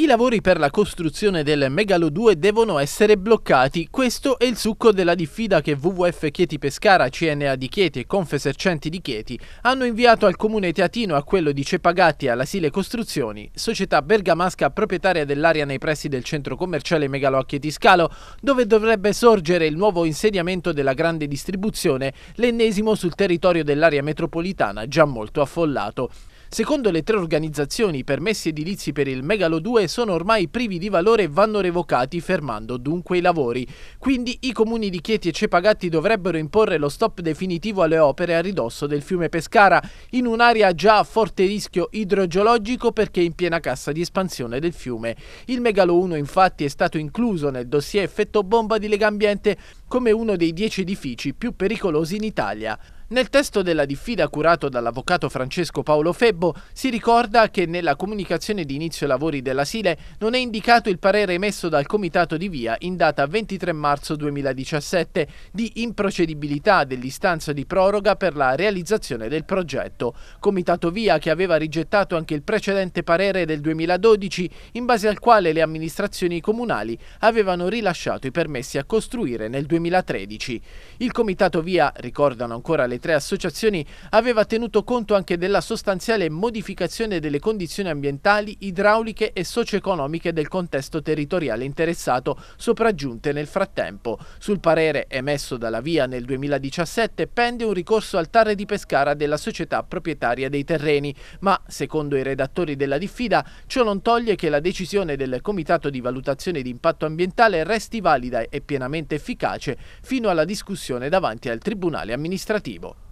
I lavori per la costruzione del Megalo 2 devono essere bloccati. Questo è il succo della diffida che WWF Chieti Pescara, CNA di Chieti e Confesercenti di Chieti hanno inviato al comune teatino a quello di Cepagatti e alla Sile Costruzioni, società bergamasca proprietaria dell'area nei pressi del centro commerciale Megalo a Chieti Scalo, dove dovrebbe sorgere il nuovo insediamento della grande distribuzione, l'ennesimo sul territorio dell'area metropolitana già molto affollato. Secondo le tre organizzazioni, i permessi edilizi per il Megalo 2 sono ormai privi di valore e vanno revocati, fermando dunque i lavori. Quindi i comuni di Chieti e Cepagatti dovrebbero imporre lo stop definitivo alle opere a ridosso del fiume Pescara, in un'area già a forte rischio idrogeologico perché in piena cassa di espansione del fiume. Il Megalo 1 infatti è stato incluso nel dossier effetto bomba di Lega Ambiente, come uno dei dieci edifici più pericolosi in Italia. Nel testo della diffida curato dall'avvocato Francesco Paolo Febbo si ricorda che nella comunicazione di inizio lavori della Sile non è indicato il parere emesso dal Comitato di Via in data 23 marzo 2017 di improcedibilità dell'istanza di proroga per la realizzazione del progetto. Comitato Via che aveva rigettato anche il precedente parere del 2012 in base al quale le amministrazioni comunali avevano rilasciato i permessi a costruire nel 2012. 2013. Il comitato VIA, ricordano ancora le tre associazioni, aveva tenuto conto anche della sostanziale modificazione delle condizioni ambientali, idrauliche e socio-economiche del contesto territoriale interessato, sopraggiunte nel frattempo. Sul parere emesso dalla VIA nel 2017 pende un ricorso al Tarre di Pescara della società proprietaria dei terreni, ma, secondo i redattori della diffida, ciò non toglie che la decisione del Comitato di Valutazione di Impatto Ambientale resti valida e pienamente efficace fino alla discussione davanti al Tribunale amministrativo.